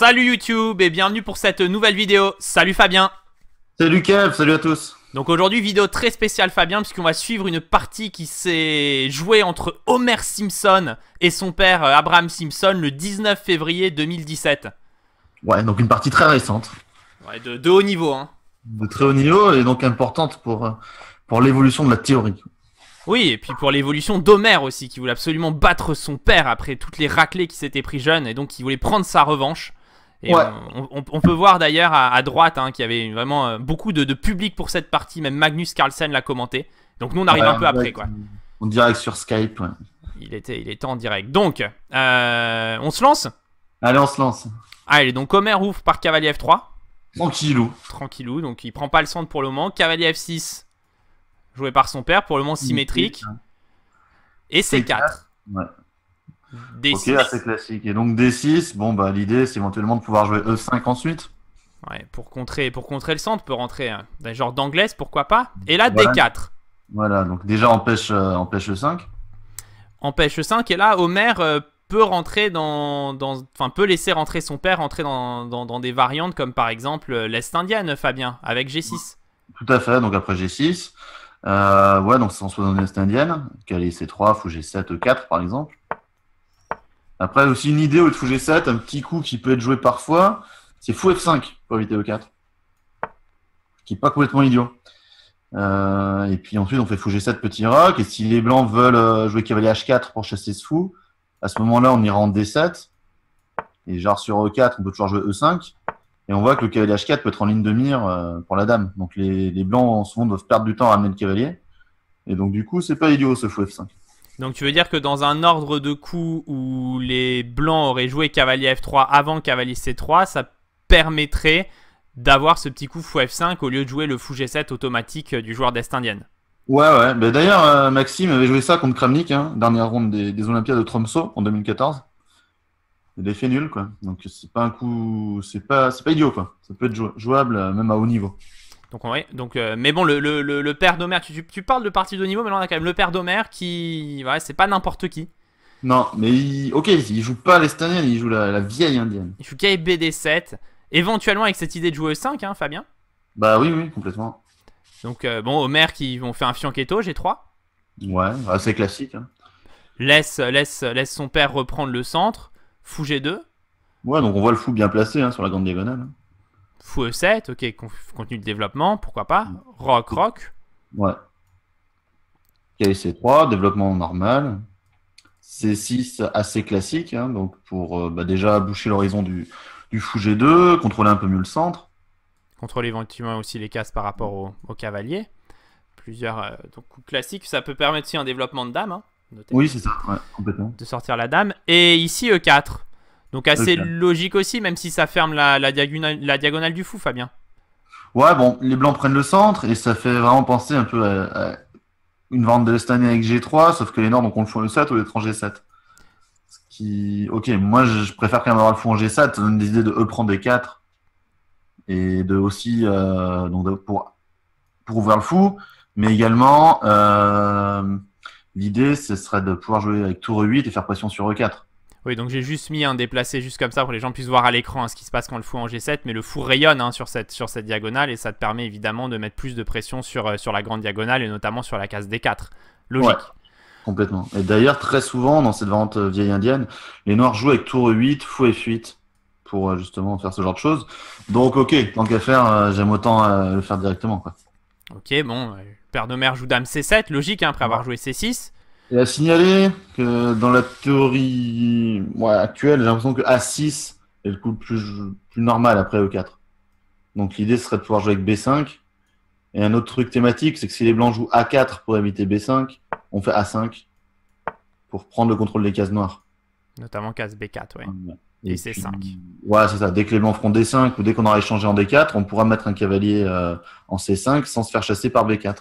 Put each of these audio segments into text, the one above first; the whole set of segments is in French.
Salut YouTube et bienvenue pour cette nouvelle vidéo. Salut Fabien. Salut Kev, salut à tous. Donc aujourd'hui vidéo très spéciale Fabien puisqu'on va suivre une partie qui s'est jouée entre Homer Simpson et son père euh, Abraham Simpson le 19 février 2017. Ouais, donc une partie très récente. Ouais, de, haut niveau. Hein. De très haut niveau et donc importante pour, euh, pour l'évolution de la théorie. Oui, et puis pour l'évolution d'Homer aussi, qui voulait absolument battre son père après toutes les raclées qui s'était pris jeune et donc qui voulait prendre sa revanche on, peut voir d'ailleurs à, droite hein, qu'il y avait vraiment euh, beaucoup de, public pour cette partie. Même Magnus Carlsen l'a commenté. Donc nous, on arrive un peu après. Quoi. En direct sur Skype. Il, était, il était en direct. Donc, euh, on se lance Allez, on se lance. Allez, donc Homer ouvre par cavalier F3. Tranquillou. Tranquillou, donc il prend pas le centre pour le moment. Cavalier F6, joué par son père, pour le moment symétrique. Et C4. Ouais. D6. Ok, assez classique. Et donc D6, bon, bah, l'idée c'est éventuellement de pouvoir jouer E5 ensuite. Ouais, pour contrer, pour contrer le centre, peut rentrer un, hein. genre d'anglaise, pourquoi pas. Et là, D4. Voilà, donc déjà empêche, euh, empêche E5. Empêche E5, et là, Homer euh, peut rentrer dans, dans, enfin peut laisser rentrer son père rentrer dans, dans, des variantes comme par exemple euh, l'Est indienne, Fabien, avec G6. Tout à fait, donc après G6. ouais, donc en soi dans l'Est indienne, est C3, fou G7, E4 par exemple. Après, aussi une idée au g7, un petit coup qui peut être joué parfois, c'est fou F5 pour éviter E4, qui n'est pas complètement idiot. Euh, et puis ensuite, on fait fou G7, petit rock. Et si les blancs veulent euh, jouer cavalier H4 pour chasser ce fou, à ce moment-là, on ira en D7. Et genre sur E4, on peut toujours jouer E5. Et on voit que le cavalier H4 peut être en ligne de mire euh, pour la dame. Donc les, les blancs, souvent, doivent perdre du temps à amener le cavalier. Et donc, du coup, c'est pas idiot ce fou F5. Donc tu veux dire que dans un ordre de coups où les blancs auraient joué cavalier F3 avant cavalier C3, ça permettrait d'avoir ce petit coup fou F5 au lieu de jouer le fou G7 automatique euh, du joueur d'Est-Indienne. Ouais, ouais. D'ailleurs, euh, Maxime avait joué ça contre Kramnik, hein, dernière ronde des, Olympiades de Tromso en 2014. Il a fait nul, quoi. Donc c'est pas un coup, c'est pas, c'est pas idiot, quoi. Ça peut être jouable euh, même à haut niveau. Donc, ouais, donc, euh, mais bon, le, le, le, père d'Omer, tu, parles de partie de niveau, mais là on a quand même le père d'Omer qui. Ouais, c'est pas n'importe qui. Non, mais ok, il joue pas l'estanienne, il joue la, vieille indienne. Il joue KBD7, éventuellement avec cette idée de jouer E5, hein, Fabien Bah oui, oui, complètement. Donc, euh, bon, Omer qui vont faire un fianchetto, G3. Ouais, assez classique. Hein. Laisse, laisse, laisse son père reprendre le centre, fou G2. Ouais, donc on voit le fou bien placé hein, sur la grande diagonale. Hein. Fou 7 e ok, continue de développement, pourquoi pas. Mm. Rock, rock. Ouais. E c 3 développement normal. C6 assez classique, hein, donc pour euh, bah, déjà boucher l'horizon du, du fou G2, contrôler un peu mieux le centre. Contrôler éventuellement aussi les cases par rapport au, au cavalier. Plusieurs euh, donc, classique ça peut permettre aussi un développement de dame. Hein, oui, c'est ça, complètement. De sortir la dame. Et ici E4. Donc assez logique aussi, même si ça ferme la, diagonale, du fou, Fabien. Ouais, bon, les Blancs prennent le centre et ça fait vraiment penser un peu à, une vente de cette année avec G3, sauf que les Nords donc on le fond le 7 ou l'étranger 7. ok, moi je préfère quand même avoir le fou en G7, ça donne des idées de e prendre d 4 et de aussi euh, pour, pour ouvrir le fou, mais également euh, l'idée ce serait de pouvoir jouer avec tour e 8 et faire pression sur E4. Oui, donc j'ai juste mis un déplacé juste comme ça pour que les gens puissent voir à l'écran hein, ce qui se passe quand le fou en G7, mais le fou rayonne hein, sur, cette, sur cette diagonale et ça te permet évidemment de mettre plus de pression sur, euh, sur la grande diagonale et notamment sur la case D4. Logique. complètement. Et d'ailleurs, très souvent dans cette vente euh, vieille indienne, les noirs jouent avec tour 8, fou et fuite pour euh, justement faire ce genre de choses. Donc ok, tant qu'à faire, j'aime autant le faire directement. Quoi. Ok, bon, père de mer joue dame C7, logique, hein, après avoir joué C6. Et à signaler que dans la théorie actuelle, j'ai l'impression que A6 est le coup plus, plus normal après E4. Donc l'idée serait de pouvoir jouer avec B5. Et un autre truc thématique, c'est que si les blancs jouent A4 pour éviter B5, on fait A5 pour prendre le contrôle des cases noires. Notamment case B4, oui. Et, c'est 5. Ouais, c'est ça. Dès que les blancs feront D5 ou dès qu'on aura échangé en D4, on pourra mettre un cavalier euh, en C5 sans se faire chasser par B4.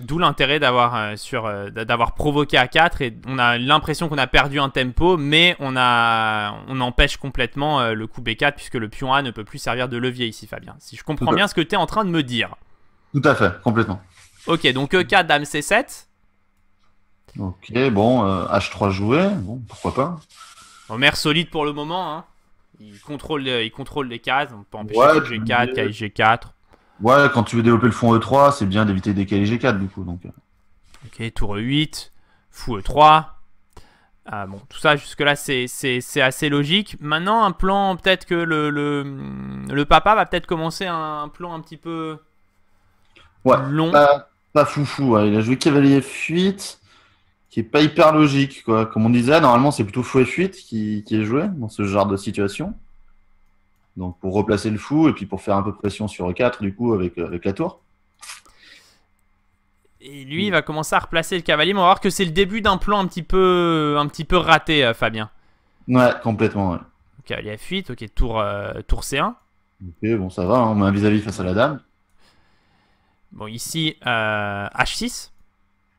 D'où l'intérêt d'avoir euh, euh, provoqué a 4 et on a l'impression qu'on a perdu un tempo, mais on a on empêche complètement le coup B4 puisque le pion A ne peut plus servir de levier ici, Fabien. Si je comprends bien ce que tu es en train de me dire. Tout à fait, complètement. Ok, donc E4, dame C7. Ok, bon, H3 joué, pourquoi pas. Mer solide pour le moment. Hein. Il, contrôle, euh, il contrôle les cases. On peut empêcher ouais, G4, KIG4. Ouais, quand tu veux développer le fond E3, c'est bien d'éviter des G4 du coup. Donc... Euh. Ok, tour E8, fou E3. Ah, bon, tout ça jusque-là, c'est assez logique. Maintenant, un plan, peut-être que le, le, papa va peut-être commencer un, plan un petit peu ouais, long. Pas, fou foufou, hein. il a joué cavalier F8 qui est pas hyper logique. Quoi. Comme on disait, normalement, c'est plutôt fou et fuite qui, est joué dans ce genre de situation. Donc pour replacer le fou et puis pour faire un peu de pression sur e 4 du coup avec, euh, avec la tour. Et lui, il va commencer à replacer le cavalier, mais on va voir que c'est le début d'un plan un petit peu, un petit peu raté, euh, Fabien. Ouais, complètement. Ouais. Cavalier f fuite, ok, tour, euh, tour C1. Ok, bon, ça va, hein, on met un vis-à-vis face à la dame. Bon, ici, H6.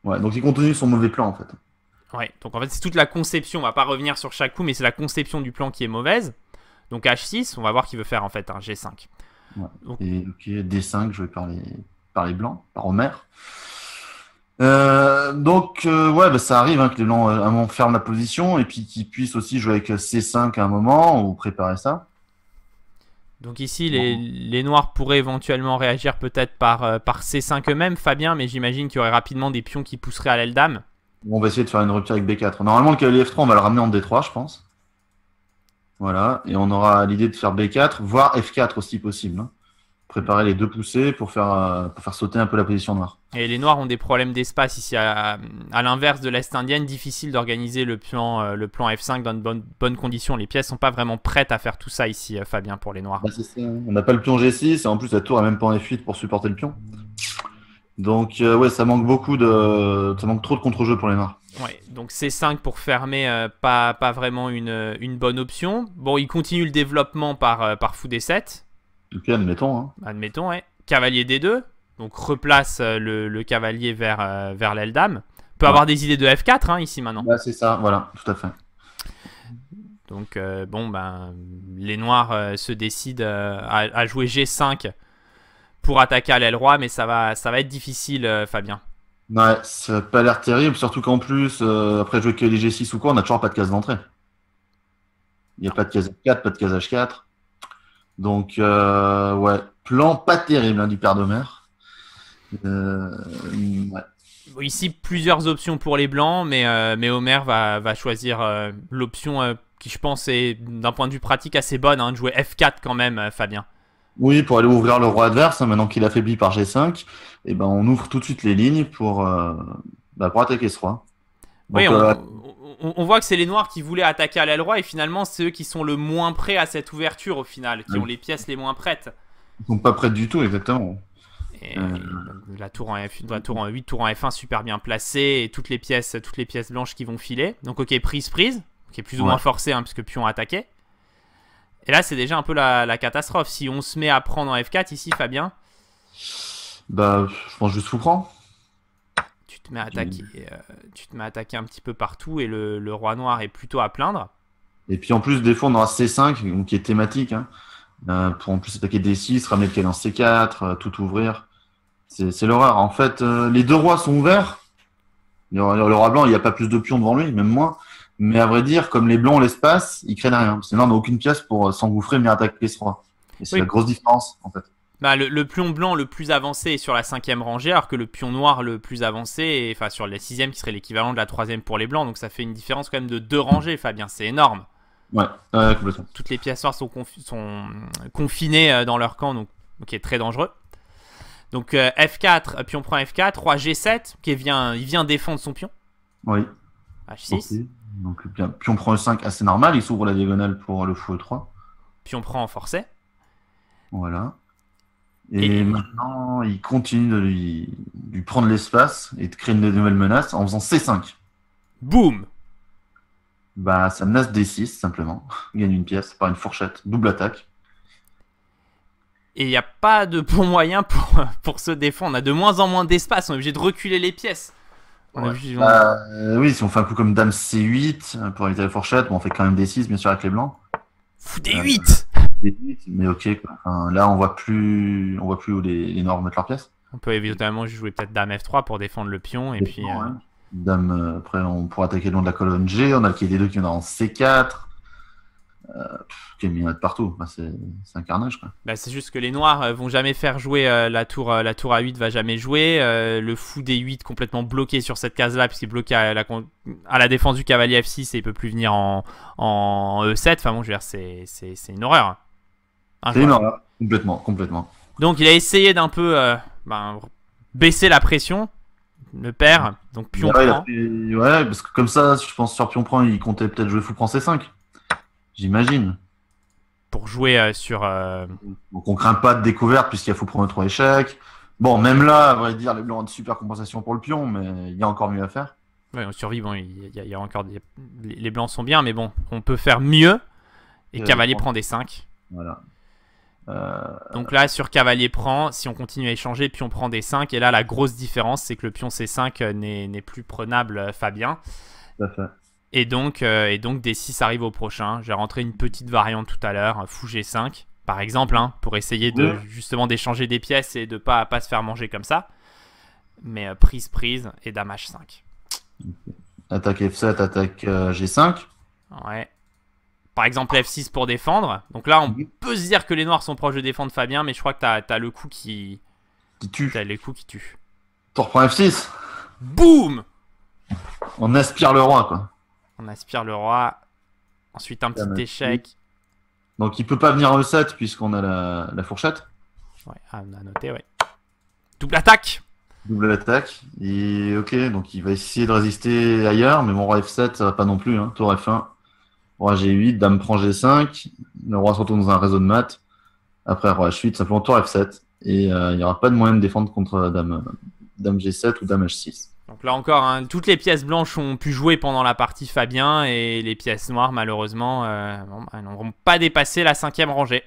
Ouais, donc il continue son mauvais plan en fait. Ouais, donc en fait c'est toute la conception, on va pas revenir sur chaque coup, mais c'est la conception du plan qui est mauvaise. Donc H6, on va voir qu'il veut faire en fait un G5. Et D5 joué par les, par les blancs, par Homer. Euh, donc euh, ouais, bah, ça arrive hein, que les blancs euh, ferment la position et puis qu'ils puissent aussi jouer avec C5 à un moment ou préparer ça. Donc ici, les, les, noirs pourraient éventuellement réagir peut-être par, euh, par C5 eux-mêmes, Fabien, mais j'imagine qu'il y aurait rapidement des pions qui pousseraient à l'aile dame. On va essayer de faire une rupture avec B4. Normalement, le cavalier F3, on va le ramener en D3, je pense. Voilà, et on aura l'idée de faire B4, voire F4 aussi possible. Hein préparer les deux poussées pour faire, euh, pour faire sauter un peu la position noire. Et les Noirs ont des problèmes d'espace ici. À, à l'inverse de l'Est indienne, difficile d'organiser le plan, euh, le plan F5 dans de bonnes, bonnes conditions. Les pièces sont pas vraiment prêtes à faire tout ça ici, euh, Fabien, pour les Noirs. Bah, hein. On n'a pas le pion G6 et en plus la tour n'a même pas en F8 pour supporter le pion. Donc ouais, ça manque beaucoup de, ça manque trop de contre-jeu pour les Noirs. Ouais, donc C5 pour fermer, pas, pas vraiment une, une, bonne option. Bon, il continue le développement par, par fou D7. Ok, admettons. Hein. Admettons, ouais. Cavalier D2, donc replace euh, le, cavalier vers, euh, vers l'aile dame. Peut avoir des idées de F4 hein, ici maintenant. Bah, c'est ça, voilà, tout à fait. Donc, euh, bon, ben, les noirs se décident à, jouer G5 pour attaquer à l'aile roi, mais ça va, ça va être difficile, Fabien. Ouais, ça n'a pas l'air terrible, surtout qu'en plus, après jouer que les G6 ou quoi, on n'a toujours pas de case d'entrée. Il n'y a pas de case F4, pas de case H4. Donc, euh, ouais, plan pas terrible hein, du père d'Homer. Euh, ici, plusieurs options pour les blancs, mais, euh, mais Homer va, va choisir l'option qui, je pense, est d'un point de vue pratique assez bonne, hein, de jouer F4 quand même, Fabien. Oui, pour aller ouvrir le roi adverse, hein, maintenant qu'il affaiblit par G5, et eh ben, on ouvre tout de suite les lignes pour, bah, pour attaquer ce roi oui, euh, on, voit que c'est les Noirs qui voulaient attaquer à l'aile roi et finalement c'est eux qui sont le moins prêts à cette ouverture au final, qui ont les pièces les moins prêtes. Ils sont pas prêtes du tout, exactement. Et, euh. la, tour en F, la tour en 8, tour en F1 super bien placée et toutes les pièces, toutes les pièces blanches qui vont filer. Donc ok, prise, prise, qui est plus ou moins forcée hein, puisque pion attaqué. Et là c'est déjà un peu la, catastrophe. Si on se met à prendre en F4 ici, Fabien. Bah, je pense juste vous euh, tu te mets à attaquer un petit peu partout et le, roi noir est plutôt à plaindre. Et puis en plus, défendre fois, C5, qui est thématique, hein, euh, pour en plus attaquer D6, ramener le en C4, euh, tout ouvrir. C'est l'horreur. En fait, les deux rois sont ouverts. Le, roi blanc, il n'y a pas plus de pions devant lui, même moins. Mais à vrai dire, comme les blancs ont l'espace, ils craignent rien. cest là, on aucune pièce pour s'engouffrer, mais attaquer ce roi. Et c'est la grosse différence, en fait. Bah, le, pion blanc le plus avancé est sur la cinquième rangée, alors que le pion noir le plus avancé est enfin, sur la sixième, qui serait l'équivalent de la troisième pour les blancs. Donc ça fait une différence quand même de deux rangées, Fabien. C'est énorme. Ouais, complètement. Toutes les pièces noires sont, confinées euh, dans leur camp, donc qui est très dangereux. Donc euh, F4, euh, pion prend F4, 3 G7, qui vient, il vient défendre son pion. Oui. H6. Donc pion prend E5, assez normal, il s'ouvre la diagonale pour le fou E3. Pion prend en forcé. Voilà. Et, maintenant, il continue de lui, prendre l'espace et de créer de nouvelles menaces en faisant C5. Boum Bah, ça menace D6, simplement. gagne une pièce par une fourchette. Double attaque. Et il n'y a pas de bon moyen pour, se défendre. On a de moins en moins d'espace. On est obligé de reculer les pièces. Bah, euh, oui, si on fait un coup comme Dame C8 euh, pour éviter la fourchette, on fait quand même D6, bien sûr, avec les blancs. Fou D8 euh, mais ok. là, on voit plus, on voit plus où les, Noirs mettent leurs pièces. On peut évidemment jouer peut-être Dame F3 pour défendre le pion et puis. Euh, Dame, euh, après, on pourra attaquer le long de la colonne G. On a le quai des deux qui est en C4. Euh, qui est de partout. c'est un carnage. Bah, c'est juste que les noirs vont jamais faire jouer la tour. la tour A8 va jamais jouer. le fou D8 complètement bloqué sur cette case-là, puisqu'il est bloqué à la, à la, défense du cavalier F6 et il peut plus venir en, en E7. E enfin bon, je veux dire, c'est une horreur. Énorme, complètement, complètement. Donc il a essayé d'un peu euh, ben, baisser la pression, le père, donc pion prend. ouais, parce que comme ça, je pense sur pion prend, il comptait peut-être jouer fou prend c5. J'imagine. Pour jouer euh, sur. Euh, donc on craint pas de découverte puisqu'il y a fou prend 3 e échecs. Bon, même là, à vrai dire, les blancs ont une super compensation pour le pion, mais il y a encore mieux à faire. Ouais, on survit, bon, il y, a, encore Les blancs sont bien, mais bon, on peut faire mieux. Et, cavalier prend des 5. Voilà. Euh, donc là, sur cavalier prend, si on continue à échanger, puis on prend des 5. Et là, la grosse différence, c'est que le pion C5 euh, n'est plus prenable, euh, Fabien. Et donc, et donc D6 arrive au prochain. J'ai rentré une petite variante tout à l'heure, fou G5, par exemple, hein, pour essayer de, justement d'échanger des pièces et de ne pas, pas se faire manger comme ça. Mais prise, prise et dame 5 Attaque F7, attaque G5. Ouais par exemple F6 pour défendre. Donc là, on peut se dire que les noirs sont proches de défendre Fabien, mais je crois que t'as le coup qui... Qui tue. T'as les coups qui tue. Tu reprends F6 Boum On aspire le roi, quoi. On aspire le roi. Ensuite, un petit échec. Donc il peut pas venir E7 puisqu'on a la, fourchette. Ouais, a noté ouais. Double attaque Double attaque. Et ok, donc il va essayer de résister ailleurs, mais mon roi F7, va pas non plus. Hein. Tour F1. Roi G8, Dame prend G5, le roi se retourne dans un réseau de maths. Après Roi H8, simplement Tour F7. Et euh, il n'y aura pas de moyen de défendre contre euh, Dame, euh, Dame G7 ou Dame H6. Donc là encore, hein, toutes les pièces blanches ont pu jouer pendant la partie Fabien et les pièces noires, malheureusement, bah, n'auront pas dépassé la cinquième rangée.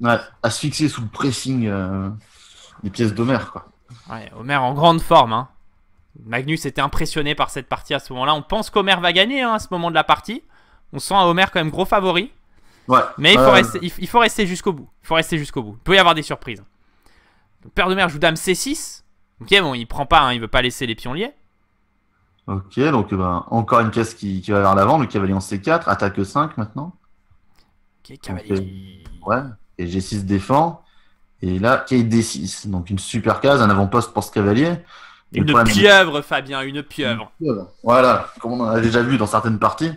Ouais, asphyxié sous le pressing des pièces d'Homer. Ouais, Homer en grande forme. Hein. Magnus était impressionné par cette partie à ce moment-là. On pense qu'Homer va gagner hein, à ce moment de la partie. On sent un Homer quand même gros favori. Ouais. Mais il faut, rester, jusqu'au bout. Il faut rester jusqu'au bout. peut y avoir des surprises. père de mer joue dame C6. Ok, bon, il prend pas, hein, il veut pas laisser les pions liés. Ok, donc eh ben, encore une pièce qui, va vers l'avant. Le cavalier en C4, attaque 5 maintenant. Ok, cavalier. Euh, ouais, et G6 défend. Et là, k D6. Donc une super case, un avant-poste pour ce cavalier. une pieuvre, Fabien, une pieuvre. une pieuvre. Voilà, comme on a déjà vu dans certaines parties.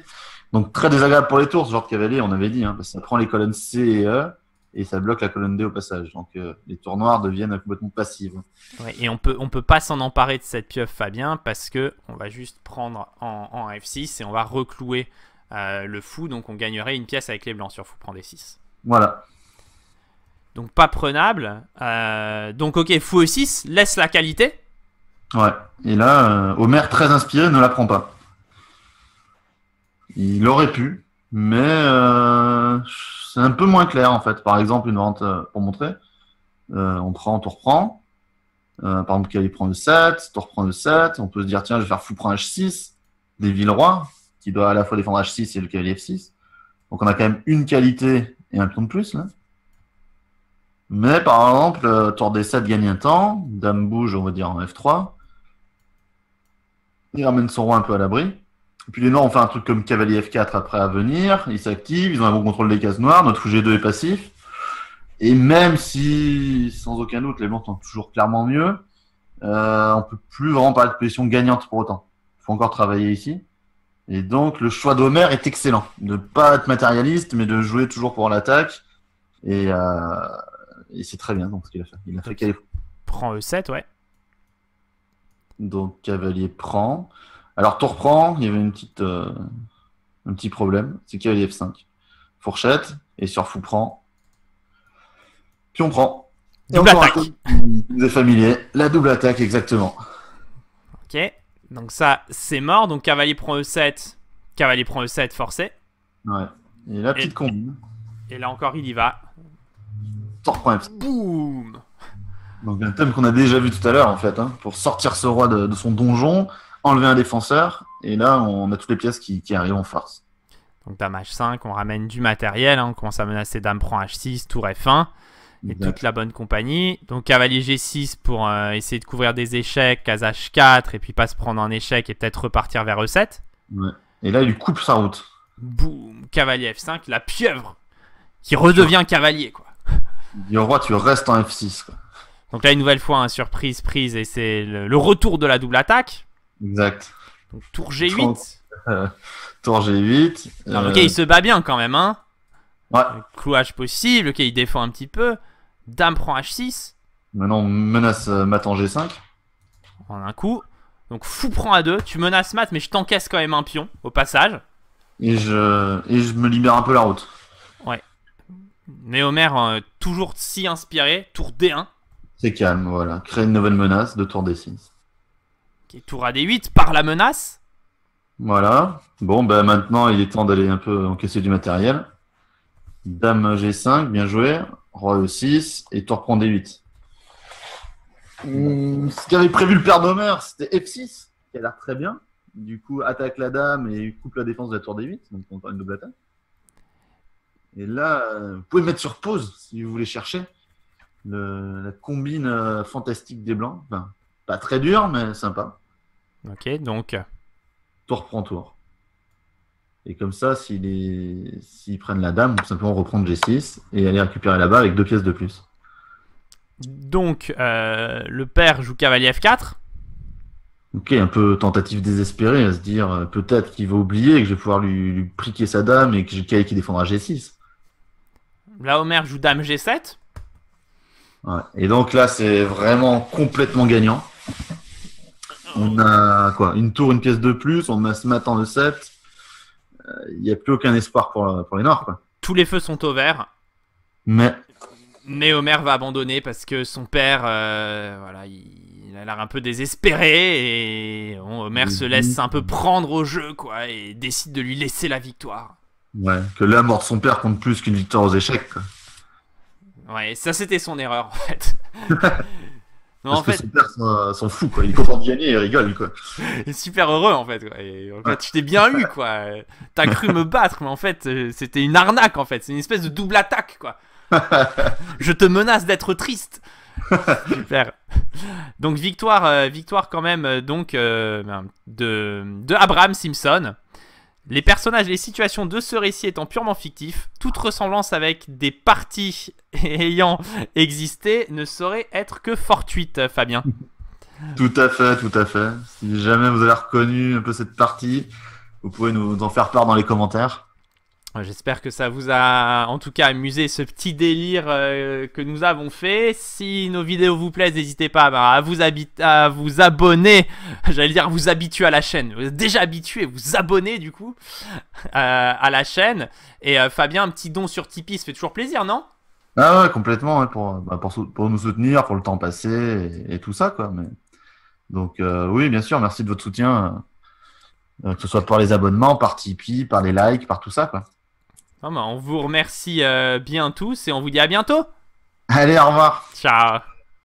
Donc très désagréable pour les tours, ce genre de cavalier, on avait dit, hein, parce ça prend les colonnes C et E et ça bloque la colonne D au passage. Donc euh, les tours noires deviennent complètement passives. et on peut, on peut pas s'en emparer de cette pieuvre, Fabien, parce que on va juste prendre en, F6 et on va reclouer euh, le fou. Donc on gagnerait une pièce avec les blancs sur fou, prend des 6. Voilà. Donc pas prenable. Euh, donc ok, fou E6, laisse la qualité. Ouais, et là, Homer très inspiré ne la prend pas. Il aurait pu, mais euh, c'est un peu moins clair en fait. Par exemple, une vente, euh, pour montrer, euh, on prend, on reprend. par exemple, Kali prend le 7, tour reprend le 7. On peut se dire, tiens, je vais faire fou prendre H6, des villes qui doit à la fois défendre H6 et le cavalier F6. Donc on a quand même une qualité et un pion de plus Mais par exemple, tour D7 gagne un temps, dame bouge, on va dire en F3. Il ramène son roi un peu à l'abri. Puis les Noirs ont fait un truc comme Cavalier F4 après à venir, ils s'activent, ils ont un bon contrôle des cases noires, notre G2 est passif. Et même si, sans aucun doute, les Blancs sont toujours clairement mieux, on euh, on peut plus vraiment parler de position gagnante pour autant. Il faut encore travailler ici. Et donc, le choix d'Homer est excellent. De pas être matérialiste, mais de jouer toujours pour l'attaque. Et, euh, c'est très bien donc, ce qu'il a fait. Il a fait Prend E7, ouais. Donc, cavalier prend. Alors, tour prend, il y avait une petite, euh, un petit problème, c'est cavalier F5. Fourchette, et sur fou prend. Puis on prend. Double attaque. Vous êtes familier. La double attaque, exactement. Ok. Donc ça, c'est mort. Donc cavalier prend E7. Cavalier prend E7, forcé. Ouais. Et la petite combine. Et là encore, il y va. Boum Donc un thème qu'on a déjà vu tout à l'heure, en fait. Hein, pour sortir ce roi de son donjon, enlever un défenseur, et là, on a toutes les pièces qui, arrivent en force. Donc dame H5, on ramène du matériel, hein, on commence à menacer dame prend H6, tour F1, et toute la bonne compagnie. Donc cavalier G6 pour euh, essayer de couvrir des échecs, case H4, et puis pas se prendre en échec et peut-être repartir vers E7. Et là, il coupe sa route. Boum, cavalier F5, la pieuvre qui redevient cavalier. quoi. Le roi, tu restes en F6. Donc là, une nouvelle fois, un hein, surprise, prise, et c'est le, retour de la double attaque. Exact. Donc tour G8. tour G8. ok, euh, il se bat bien quand même, hein. Ouais. Clouage possible, ok, il défend un petit peu. Dame prend H6. Maintenant, on menace euh, mat en G5. En un coup. Donc fou prend A2. Tu menaces mat, mais je t'encaisse quand même un pion au passage. Et je, je me libère un peu la route. Ouais. Néomer, euh, toujours si inspiré. Tour D1. C'est calme, voilà. Créer une nouvelle menace de tour D6 qui est tour à D8 par la menace. Voilà. Bon, ben maintenant, il est temps d'aller un peu encaisser du matériel. Dame G5, bien joué. Roi E6 et tour prend D8. ce qu'avait prévu le père d'Homer, c'était F6, qui a l'air très bien. Du coup, attaque la dame et coupe la défense de la tour D8, donc on une double attaque. Et là, euh, vous pouvez mettre sur pause si vous voulez chercher la combine euh, fantastique des blancs. Pas très dur, mais sympa. Ok, donc. Tour prend tour. Et comme ça, s'ils est... prennent la dame, on peut simplement reprendre G6 et aller récupérer là-bas avec deux pièces de plus. Donc, euh, le père joue cavalier F4. Ok, un peu tentative désespérée à se dire euh, peut-être qu'il va oublier que je vais pouvoir lui, pliquer sa dame et que j'ai le qui défendra G6. Là, Homer joue dame G7. Et donc là, c'est vraiment complètement gagnant. On a quoi Une tour, une pièce de plus. On a ce matin le 7. Il n'y a plus aucun espoir pour, les Nords. Tous les feux sont au vert. Mais. Mais Homer va abandonner parce que son père, euh, voilà, il, a l'air un peu désespéré et Homer se mhm. laisse un peu prendre au jeu, quoi, et décide de lui laisser la victoire. Ouais, que la mort de son père compte plus qu'une victoire aux échecs. Ouais, ça c'était son erreur en fait. en fait, que et Il est super heureux, en fait. Quoi. tu t'es bien eu, quoi. T'as cru me battre, mais en fait, euh, c'était une arnaque, en fait. C'est une espèce de double attaque, quoi. Je te menace d'être triste. super. Donc victoire, euh, victoire quand même euh, donc ben, de, de Abraham Simpson. Les personnages et les situations de ce récit étant purement fictifs, toute ressemblance avec des parties ayant existé ne saurait être que fortuite, Fabien. Tout à fait, tout à fait. Si jamais vous avez reconnu un peu cette partie, vous pouvez nous en faire part dans les commentaires. J'espère que ça vous a en tout cas amusé ce petit délire euh, que nous avons fait. Si nos vidéos vous plaisent, n'hésitez pas bah, à, vous à vous abonner. J'allais dire vous habituer à la chaîne. Vous êtes déjà habitué, vous abonner du coup euh, à la chaîne. Et euh, Fabien, un petit don sur Tipeee, ça fait toujours plaisir, non Ah ouais, complètement, pour, bah, pour, nous soutenir, pour le temps passé et, tout ça. quoi. Mais... Donc oui, bien sûr, merci de votre soutien. que ce soit par les abonnements, par Tipeee, par les likes, par tout ça. quoi on vous remercie euh, bien tous et on vous dit à bientôt. Allez, au revoir. Ciao.